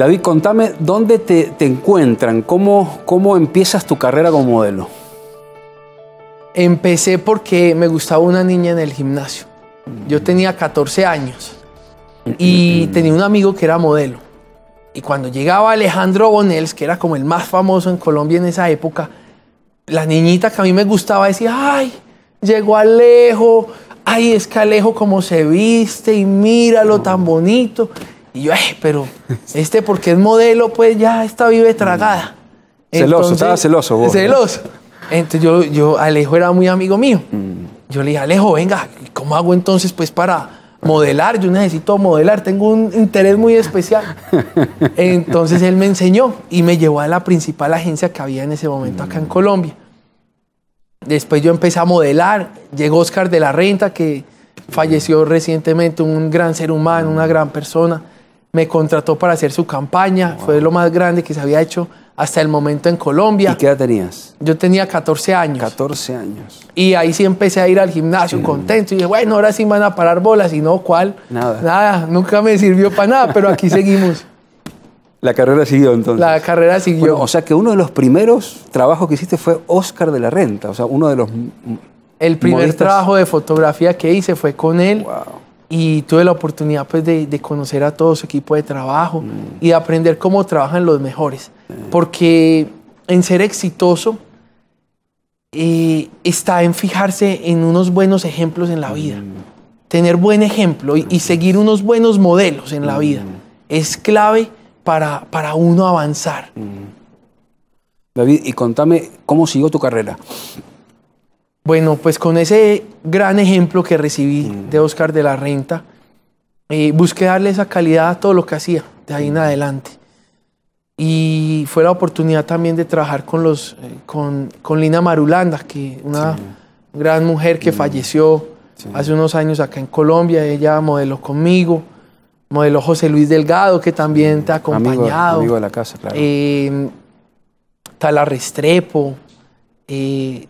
David, contame dónde te, encuentran, ¿Cómo, cómo empiezas tu carrera como modelo. Empecé porque me gustaba una niña en el gimnasio. Yo tenía 14 años y tenía un amigo que era modelo. Y cuando llegaba Alejandro Bonels, que era como el más famoso en Colombia en esa época, la niñita que a mí me gustaba decía, ay, llegó Alejo, ay, es que Alejo como se viste y míralo tan bonito. Y yo, pero este porque es modelo, pues ya está vive tragada. Mm. Celoso, estaba celoso vos. Celoso. Entonces yo, yo, Alejo era muy amigo mío. Mm. Yo le dije, Alejo, venga, ¿cómo hago entonces pues para modelar? Yo necesito modelar, tengo un interés muy especial. entonces él me enseñó y me llevó a la principal agencia que había en ese momento acá en mm. Colombia. Después yo empecé a modelar, llegó Oscar de la Renta, que falleció recientemente, un gran ser humano, una gran persona me contrató para hacer su campaña, fue lo más grande que se había hecho hasta el momento en Colombia. ¿Y qué edad tenías? Yo tenía 14 años. 14 años. Y ahí sí empecé a ir al gimnasio contento. Y dije, bueno, ahora sí van a parar bolas. Y no, ¿cuál? Nada. Nada, nunca me sirvió para nada, pero aquí seguimos. La carrera siguió entonces. La carrera siguió. o sea que uno de los primeros trabajos que hiciste fue Oscar de la Renta, o sea, uno de los... El primer trabajo de fotografía que hice fue con él. Wow y tuve la oportunidad pues, de, conocer a todo su equipo de trabajo mm. y de aprender cómo trabajan los mejores. Eh. Porque en ser exitoso eh, está en fijarse en unos buenos ejemplos en la vida. Mm. Tener buen ejemplo y, seguir unos buenos modelos en la mm. vida es clave para, para uno avanzar. David, y contame cómo siguió tu carrera. Bueno, pues con ese gran ejemplo que recibí de mm. Oscar de la Renta, eh, busqué darle esa calidad a todo lo que hacía de ahí en mm. adelante. Y fue la oportunidad también de trabajar con, los, eh, con, con, Lina Marulanda, que una gran mujer que mm. falleció hace unos años acá en Colombia. Ella modeló conmigo, modeló José Luis Delgado, que también te ha acompañado. Amigo, de la casa, claro. Eh, Restrepo. Eh,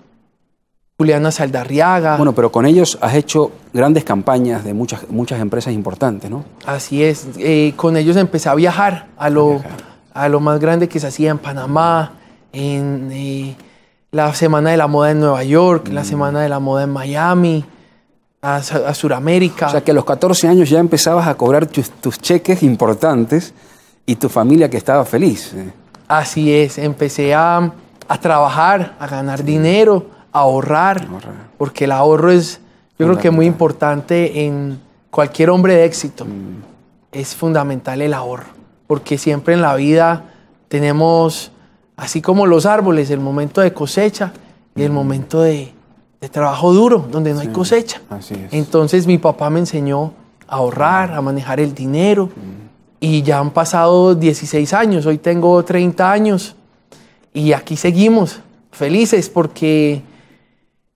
Juliana Saldarriaga. Bueno, pero con ellos has hecho grandes campañas de muchas, muchas empresas importantes, ¿no? Así es. Eh, con ellos empecé a viajar a lo, lo más grande que se hacía en Panamá, en eh, la Semana de la Moda en Nueva York, la mm. Semana de la Moda en Miami, a, Sudamérica. O sea que a los 14 años ya empezabas a cobrar tus, cheques importantes y tu familia que estaba feliz. Eh. Así es. Empecé a, a trabajar, a ganar dinero ahorrar, porque el ahorro es, yo creo que es muy importante en cualquier hombre de éxito. Mm. Es fundamental el ahorro, porque siempre en la vida tenemos, así como los árboles, el momento de cosecha y el mm. momento de, trabajo duro, donde no hay cosecha. Entonces mi papá me enseñó a ahorrar, mm. a manejar el dinero. Y ya han pasado 16 años, hoy tengo 30 años y aquí seguimos, felices porque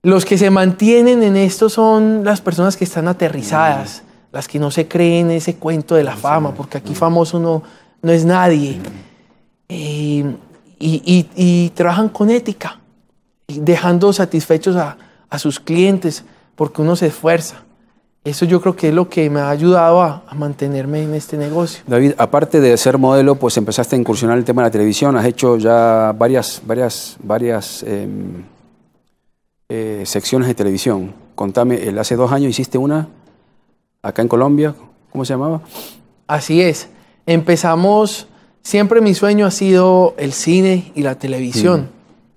los que se mantienen en esto son las personas que están aterrizadas, mm. las que no se creen ese cuento de la fama, porque aquí mm. famoso no, no es nadie. Eh, y, trabajan con ética, dejando satisfechos a, sus clientes, porque uno se esfuerza. Eso yo creo que es lo que me ha ayudado a, mantenerme en este negocio. David, aparte de ser modelo, pues empezaste a incursionar en el tema de la televisión, has hecho ya varias, varias, varias... Em, eh, secciones de televisión. Contame, hace dos años hiciste una acá en Colombia, ¿cómo se llamaba? Así es. Empezamos, siempre mi sueño ha sido el cine y la televisión.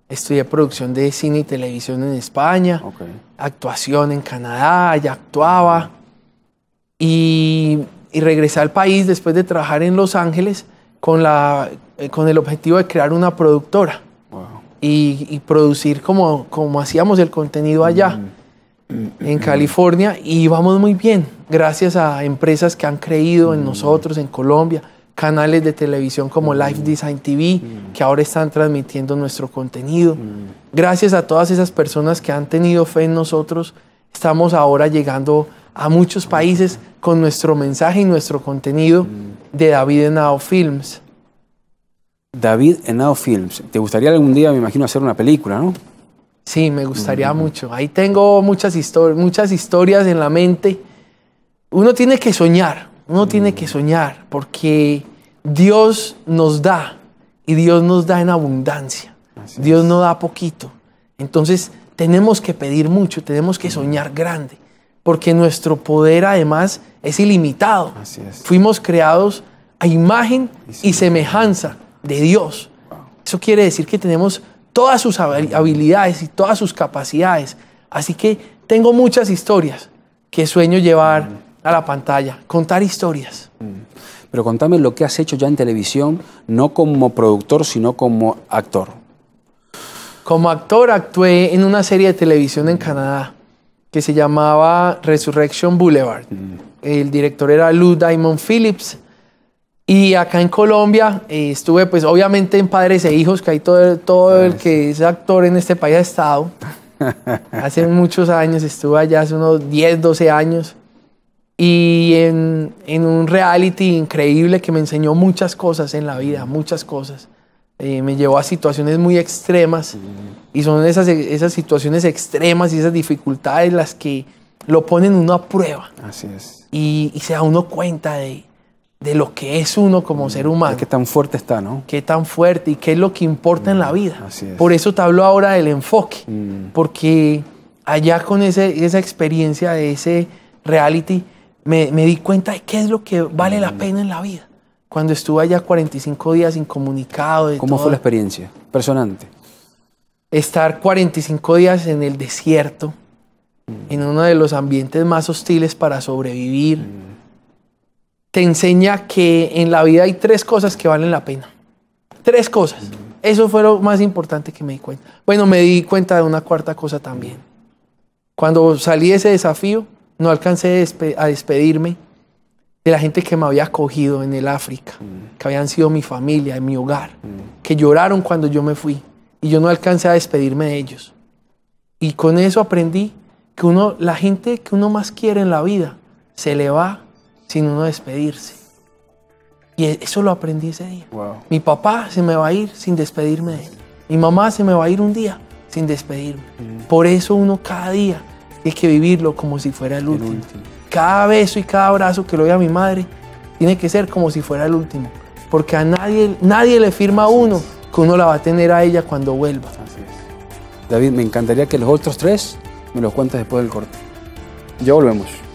Mm. Estudié producción de cine y televisión en España, actuación en Canadá, ya actuaba. Y, regresé al país después de trabajar en Los Ángeles con, la, eh, con el objetivo de crear una productora y, producir como, como hacíamos el contenido allá mm, mm, en mm, California y vamos muy bien, gracias a empresas que han creído en nosotros, en Colombia, canales de televisión como Life Design TV, que ahora están transmitiendo nuestro contenido. Gracias a todas esas personas que han tenido fe en nosotros, estamos ahora llegando a muchos países con nuestro mensaje y nuestro contenido de David Now Films. David Henao Films. ¿Te gustaría algún día, me imagino, hacer una película, no? Sí, me gustaría mucho. Ahí tengo muchas, muchas historias en la mente. Uno tiene que soñar, uno tiene que mm. soñar, porque Dios nos da y Dios nos da en abundancia. Dios nos no da poquito. Entonces tenemos que pedir mucho, tenemos que mm. soñar grande, porque nuestro poder además es ilimitado. Fuimos creados a imagen y semejanza de Dios. Eso quiere decir que tenemos todas sus habilidades y todas sus capacidades. Así que tengo muchas historias que sueño llevar a la pantalla, contar historias. Pero contame lo que has hecho ya en televisión, no como productor, sino como actor. Como actor actué en una serie de televisión en Canadá que se llamaba Resurrection Boulevard. Mm. El director era Lou Diamond Phillips y acá en Colombia eh, estuve, pues obviamente en Padres e Hijos, que hay todo, todo el pues. que es actor en este país ha estado. Hace muchos años, estuve allá hace unos 10, 12 años. Y en, un reality increíble que me enseñó muchas cosas en la vida, muchas cosas. Eh, me llevó a situaciones muy extremas. Mm. Y son esas, esas situaciones extremas y esas dificultades las que lo ponen uno a prueba. Así es. Y, y se da uno cuenta de, de lo que es uno como mm. ser humano. De qué tan fuerte está, ¿no? Qué tan fuerte y qué es lo que importa en la mm, vida. Por eso te hablo ahora del enfoque, mm. porque allá con esa experiencia de ese reality, me, di cuenta de qué es lo que vale la pena en la vida. Cuando estuve allá 45 días incomunicado. ¿Cómo fue la experiencia? Personante. Estar 45 días en el desierto, en uno de los ambientes más hostiles para sobrevivir te enseña que en la vida hay tres cosas que valen la pena. Tres cosas. Eso fue lo más importante que me di cuenta. Bueno, me di cuenta de una cuarta cosa también. Cuando salí de ese desafío, no alcancé a despedirme de la gente que me había acogido en el África, que habían sido mi familia, en mi hogar, que lloraron cuando yo me fui y yo no alcancé a despedirme de ellos. Y con eso aprendí que uno, la gente que uno más quiere en la vida se le va sin uno despedirse. Y e-, eso lo aprendí ese día. Mi papá se me va a ir sin despedirme de él. Mi mamá se me va a ir un día sin despedirme. Mm. Por eso uno cada día tiene que vivirlo como si fuera el, último. Cada beso y cada abrazo que le doy a mi madre tiene que ser como si fuera el último. Porque a nadie, nadie le firma a uno que uno la va a tener a ella cuando vuelva. David, me encantaría que los otros tres me los cuentes después del corte. Ya volvemos.